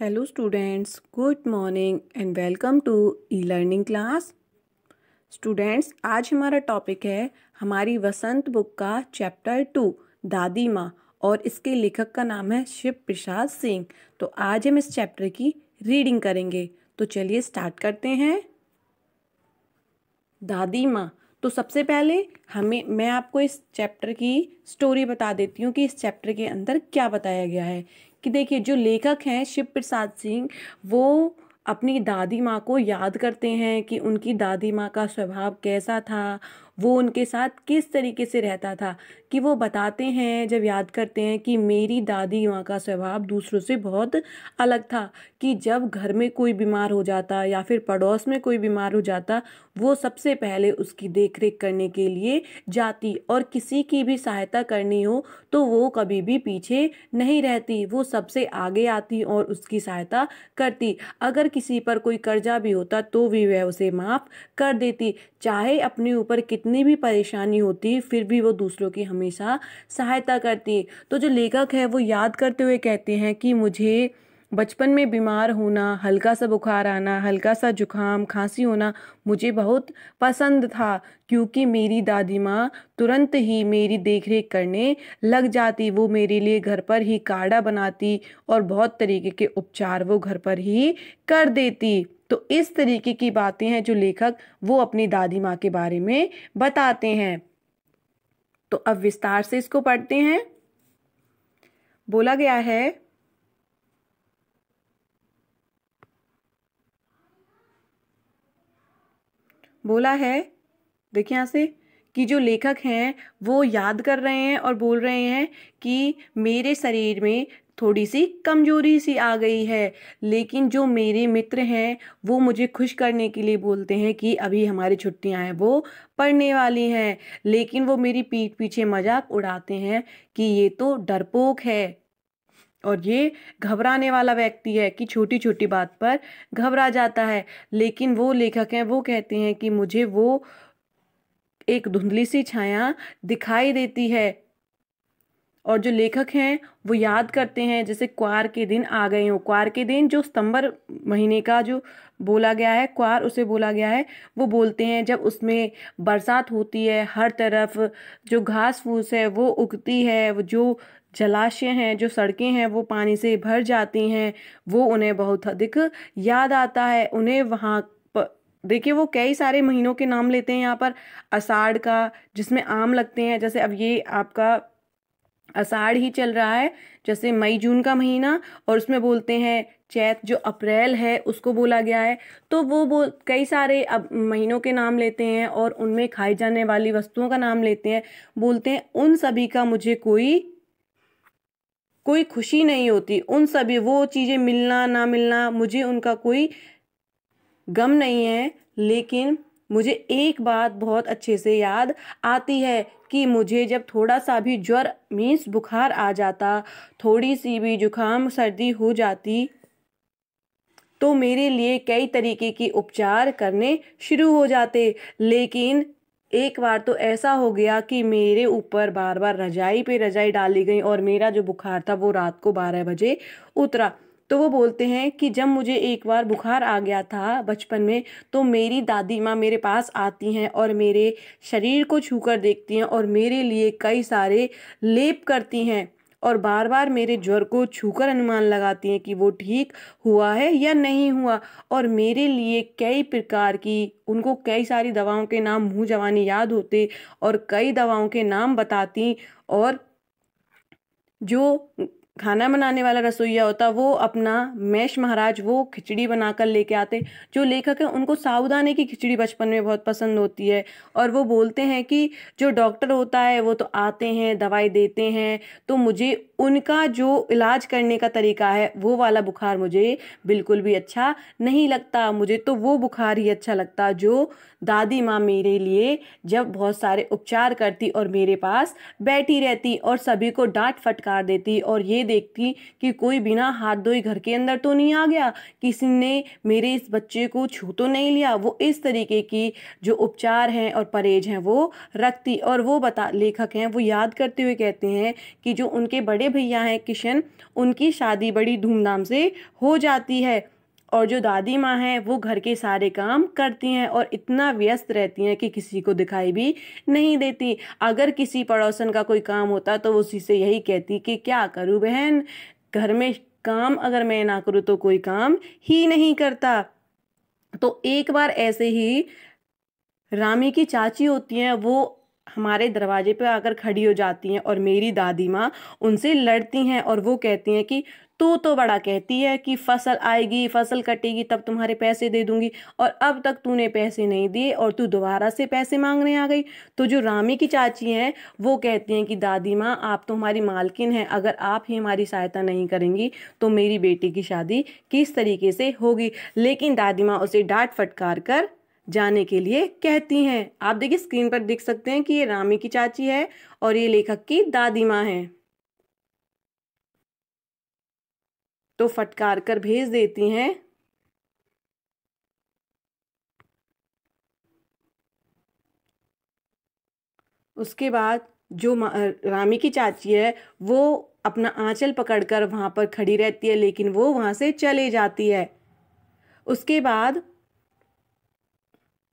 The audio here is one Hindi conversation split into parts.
hello students good morning and welcome to e learning class students आज हमारा टॉपिक है हमारी वसंत बुक का चैप्टर टू दादी माँ और इसके लेखक का नाम है शिव प्रसाद सिंह तो आज हम इस चैप्टर की रीडिंग करेंगे तो चलिए स्टार्ट करते हैं दादी माँ तो सबसे पहले हमें मैं आपको इस चैप्टर की स्टोरी बता देती हूँ कि इस चैप्टर के अंदर क्या बताया गया है कि देखिए जो लेखक हैं शिव प्रसाद सिंह वो अपनी दादी माँ को याद करते हैं कि उनकी दादी माँ का स्वभाव कैसा था वो उनके साथ किस तरीके से रहता था कि वो बताते हैं जब याद करते हैं कि मेरी दादी माँ का स्वभाव दूसरों से बहुत अलग था कि जब घर में कोई बीमार हो जाता या फिर पड़ोस में कोई बीमार हो जाता वो सबसे पहले उसकी देख करने के लिए जाती और किसी की भी सहायता करनी हो तो वो कभी भी पीछे नहीं रहती वो सबसे आगे आती और उसकी सहायता करती अगर किसी पर कोई कर्जा भी होता तो भी वह उसे माफ़ कर देती चाहे अपने ऊपर कितनी कितनी भी परेशानी होती फिर भी वो दूसरों की हमेशा सहायता करती तो जो लेखक है वो याद करते हुए कहते हैं कि मुझे बचपन में बीमार होना हल्का सा बुखार आना हल्का सा जुखाम खांसी होना मुझे बहुत पसंद था क्योंकि मेरी दादी माँ तुरंत ही मेरी देखरेख करने लग जाती वो मेरे लिए घर पर ही काढ़ा बनाती और बहुत तरीके के उपचार वो घर पर ही कर देती तो इस तरीके की बातें हैं जो लेखक वो अपनी दादी माँ के बारे में बताते हैं तो अब विस्तार से इसको पढ़ते हैं बोला गया है बोला है देखिए यहाँ से कि जो लेखक हैं वो याद कर रहे हैं और बोल रहे हैं कि मेरे शरीर में थोड़ी सी कमजोरी सी आ गई है लेकिन जो मेरे मित्र हैं वो मुझे खुश करने के लिए बोलते हैं कि अभी हमारी छुट्टियां हैं वो पढ़ने वाली हैं लेकिन वो मेरी पीठ पीछे मजाक उड़ाते हैं कि ये तो डरपोक है और ये घबराने वाला व्यक्ति है कि छोटी छोटी बात पर घबरा जाता है लेकिन वो लेखक हैं वो कहते हैं कि मुझे वो एक धुंधली सी छाया दिखाई देती है और जो लेखक हैं वो याद करते हैं जैसे क्वार के दिन आ गए हों क्वार के दिन जो सितंबर महीने का जो बोला गया है क्वार उसे बोला गया है वो बोलते हैं जब उसमें बरसात होती है हर तरफ जो घास फूस है वो उगती है वो जो जलाशय हैं जो सड़कें हैं वो पानी से भर जाती हैं वो उन्हें बहुत अधिक याद आता है उन्हें वहाँ देखिए वो कई सारे महीनों के नाम लेते हैं यहाँ पर अषाढ़ का जिसमें आम लगते हैं जैसे अब ये आपका आषाढ़ ही चल रहा है जैसे मई जून का महीना और उसमें बोलते हैं चैत जो अप्रैल है उसको बोला गया है तो वो वो कई सारे अब महीनों के नाम लेते हैं और उनमें खाई जाने वाली वस्तुओं का नाम लेते हैं बोलते हैं उन सभी का मुझे कोई कोई खुशी नहीं होती उन सभी वो चीज़ें मिलना ना मिलना मुझे उनका कोई गम नहीं है लेकिन मुझे एक बात बहुत अच्छे से याद आती है कि मुझे जब थोड़ा सा भी ज्वर मीन्स बुखार आ जाता थोड़ी सी भी जुकाम सर्दी हो जाती तो मेरे लिए कई तरीके के उपचार करने शुरू हो जाते लेकिन एक बार तो ऐसा हो गया कि मेरे ऊपर बार बार रजाई पे रजाई डाली गई और मेरा जो बुखार था वो रात को बारह बजे उतरा तो वो बोलते हैं कि जब मुझे एक बार बुखार आ गया था बचपन में तो मेरी दादी माँ मेरे पास आती हैं और मेरे शरीर को छू कर देखती हैं और मेरे लिए कई सारे लेप करती हैं और बार बार मेरे ज्वर को छूकर अनुमान लगाती हैं कि वो ठीक हुआ है या नहीं हुआ और मेरे लिए कई प्रकार की उनको कई सारी दवाओं के नाम मुँह जवानी याद होते और कई दवाओं के नाम बताती और जो खाना बनाने वाला रसोईया होता वो अपना मैश महाराज वो खिचड़ी बनाकर लेके आते जो लेखक हैं उनको साबुदाने की खिचड़ी बचपन में बहुत पसंद होती है और वो बोलते हैं कि जो डॉक्टर होता है वो तो आते हैं दवाई देते हैं तो मुझे उनका जो इलाज करने का तरीका है वो वाला बुखार मुझे बिल्कुल भी अच्छा नहीं लगता मुझे तो वो बुखार ही अच्छा लगता जो दादी माँ मेरे लिए जब बहुत सारे उपचार करती और मेरे पास बैठी रहती और सभी को डांट फटकार देती और ये देखती कि कोई बिना हाथ धोई घर के अंदर तो नहीं आ गया किसी ने मेरे इस बच्चे को छू तो नहीं लिया वो इस तरीके की जो उपचार हैं और परहेज हैं वो रखती और वो बता लेखक हैं वो याद करते हुए कहते हैं कि जो उनके बड़े भैया हैं किशन उनकी शादी बड़ी धूमधाम से हो जाती है और जो दादी माँ हैं वो घर के सारे काम करती हैं और इतना व्यस्त रहती हैं कि किसी को दिखाई भी नहीं देती अगर किसी पड़ोसन का कोई काम होता तो उसी से यही कहती कि क्या करूँ बहन घर में काम अगर मैं ना करूँ तो कोई काम ही नहीं करता तो एक बार ऐसे ही रामी की चाची होती हैं वो हमारे दरवाजे पे आकर खड़ी हो जाती हैं और मेरी दादी माँ उनसे लड़ती हैं और वो कहती हैं कि तू तो बड़ा कहती है कि फसल आएगी फसल कटेगी तब तुम्हारे पैसे दे दूंगी और अब तक तूने पैसे नहीं दिए और तू दोबारा से पैसे मांगने आ गई तो जो रामी की चाची हैं वो कहती हैं कि दादी माँ आप तो हमारी मालकिन हैं अगर आप ही हमारी सहायता नहीं करेंगी तो मेरी बेटी की शादी किस तरीके से होगी लेकिन दादी माँ उसे डांट फटकार कर जाने के लिए कहती हैं आप देखिए स्क्रीन पर देख सकते हैं कि ये रामी की चाची है और ये लेखक की दादी माँ है तो फटकार कर भेज देती हैं उसके बाद जो रामी की चाची है वो अपना आंचल पकड़कर वहाँ पर खड़ी रहती है लेकिन वो वहाँ से चले जाती है उसके बाद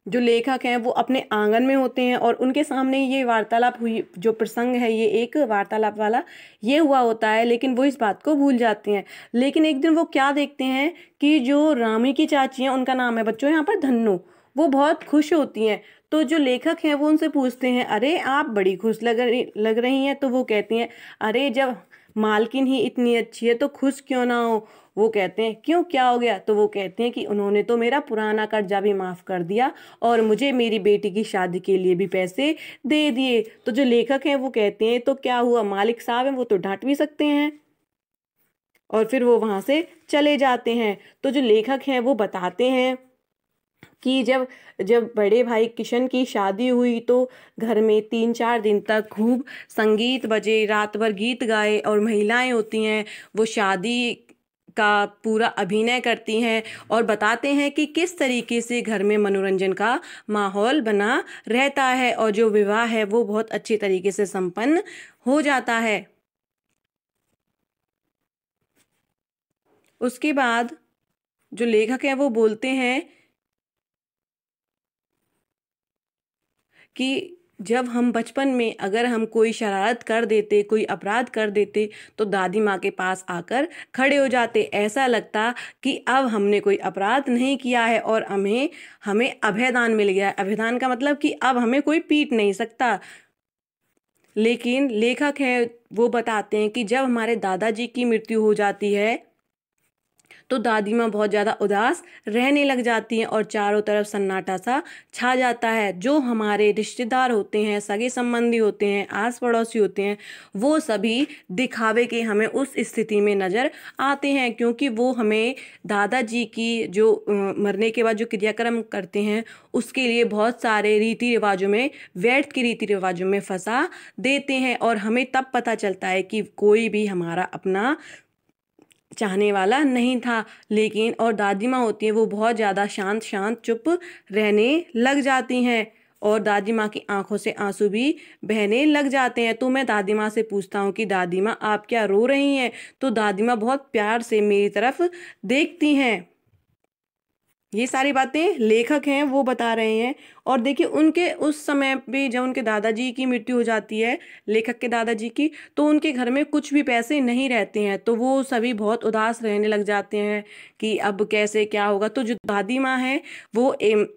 जो लेखक हैं वो अपने आंगन में होते हैं और उनके सामने ये वार्तालाप हुई जो प्रसंग है ये एक वार्तालाप वाला ये हुआ होता है लेकिन वो इस बात को भूल जाते हैं लेकिन एक दिन वो क्या देखते हैं कि जो रामी की चाची हैं उनका नाम है बच्चों यहाँ पर धन्नू वो बहुत खुश होती हैं तो जो लेखक हैं वो उनसे पूछते हैं अरे आप बड़ी खुश लग रही लग रही हैं तो वो कहती हैं अरे जब मालकिन ही इतनी अच्छी है तो खुश क्यों ना हो वो कहते हैं क्यों क्या हो गया तो वो कहते हैं कि उन्होंने तो मेरा पुराना कर्जा भी माफ़ कर दिया और मुझे मेरी बेटी की शादी के लिए भी पैसे दे दिए तो जो लेखक हैं वो कहते हैं तो क्या हुआ मालिक साहब हैं वो तो डांट भी सकते हैं और फिर वो वहाँ से चले जाते हैं तो जो लेखक हैं वो बताते हैं कि जब जब बड़े भाई किशन की शादी हुई तो घर में तीन चार दिन तक खूब संगीत बजे रात भर गीत गाए और महिलाएं होती हैं वो शादी का पूरा अभिनय करती हैं और बताते हैं कि किस तरीके से घर में मनोरंजन का माहौल बना रहता है और जो विवाह है वो बहुत अच्छे तरीके से संपन्न हो जाता है उसके बाद जो लेखक हैं वो बोलते हैं कि जब हम बचपन में अगर हम कोई शरारत कर देते कोई अपराध कर देते तो दादी माँ के पास आकर खड़े हो जाते ऐसा लगता कि अब हमने कोई अपराध नहीं किया है और हमें हमें अभयदान मिल गया है अभयदान का मतलब कि अब हमें कोई पीट नहीं सकता लेकिन लेखक है वो बताते हैं कि जब हमारे दादाजी की मृत्यु हो जाती है तो दादी माँ बहुत ज़्यादा उदास रहने लग जाती हैं और चारों तरफ सन्नाटा सा छा जाता है जो हमारे रिश्तेदार होते हैं सगे संबंधी होते हैं आस पड़ोसी होते हैं वो सभी दिखावे के हमें उस स्थिति में नज़र आते हैं क्योंकि वो हमें दादाजी की जो मरने के बाद जो क्रियाक्रम करते हैं उसके लिए बहुत सारे रीति रिवाजों में व्यर्थ के रीति रिवाजों में फंसा देते हैं और हमें तब पता चलता है कि कोई भी हमारा अपना चाहने वाला नहीं था लेकिन और दादी माँ होती है वो बहुत ज़्यादा शांत शांत चुप रहने लग जाती हैं और दादी माँ की आंखों से आंसू भी बहने लग जाते हैं तो मैं दादी माँ से पूछता हूँ कि दादी माँ आप क्या रो रही हैं तो दादी माँ बहुत प्यार से मेरी तरफ देखती हैं ये सारी बातें लेखक हैं वो बता रहे हैं और देखिए उनके उस समय भी जब उनके दादाजी की मृत्यु हो जाती है लेखक के दादाजी की तो उनके घर में कुछ भी पैसे नहीं रहते हैं तो वो सभी बहुत उदास रहने लग जाते हैं कि अब कैसे क्या होगा तो जो दादी माँ हैं वो एम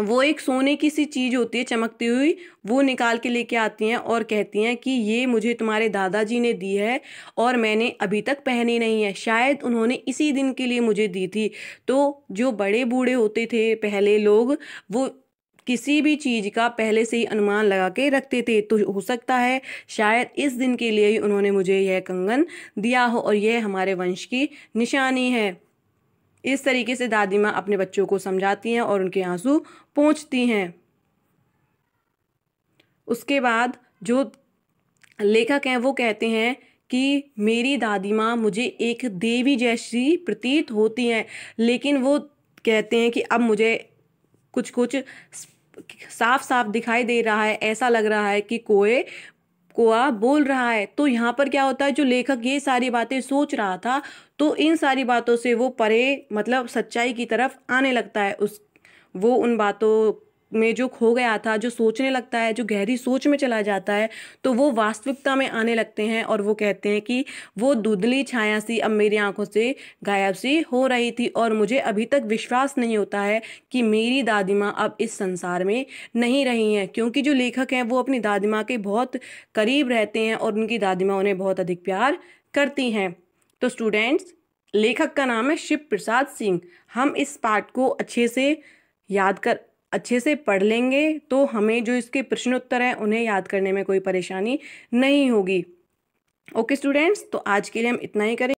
वो एक सोने की सी चीज़ होती है चमकती हुई वो निकाल के लेके आती हैं और कहती हैं कि ये मुझे तुम्हारे दादाजी ने दी है और मैंने अभी तक पहनी नहीं है शायद उन्होंने इसी दिन के लिए मुझे दी थी तो जो बड़े बूढ़े होते थे पहले लोग वो किसी भी चीज़ का पहले से ही अनुमान लगा के रखते थे तो हो सकता है शायद इस दिन के लिए ही उन्होंने मुझे यह कंगन दिया हो और यह हमारे वंश की निशानी है इस तरीके से दादी माँ अपने बच्चों को समझाती हैं और उनके आंसू पहुँचती हैं उसके बाद जो लेखक हैं वो कहते हैं कि मेरी दादी माँ मुझे एक देवी जैसी प्रतीत होती हैं लेकिन वो कहते हैं कि अब मुझे कुछ कुछ साफ साफ दिखाई दे रहा है ऐसा लग रहा है कि कोई कुआ बोल रहा है तो यहाँ पर क्या होता है जो लेखक ये सारी बातें सोच रहा था तो इन सारी बातों से वो परे मतलब सच्चाई की तरफ आने लगता है उस वो उन बातों में जो खो गया था जो सोचने लगता है जो गहरी सोच में चला जाता है तो वो वास्तविकता में आने लगते हैं और वो कहते हैं कि वो दुधली छाया सी अब मेरी आंखों से गायब सी हो रही थी और मुझे अभी तक विश्वास नहीं होता है कि मेरी दादी माँ अब इस संसार में नहीं रही हैं क्योंकि जो लेखक हैं वो अपनी दादी माँ के बहुत करीब रहते हैं और उनकी दादी माँ उन्हें बहुत अधिक प्यार करती हैं तो स्टूडेंट्स लेखक का नाम है शिव प्रसाद सिंह हम इस पाठ को अच्छे से याद कर अच्छे से पढ़ लेंगे तो हमें जो इसके प्रश्न उत्तर हैं उन्हें याद करने में कोई परेशानी नहीं होगी ओके स्टूडेंट्स तो आज के लिए हम इतना ही करें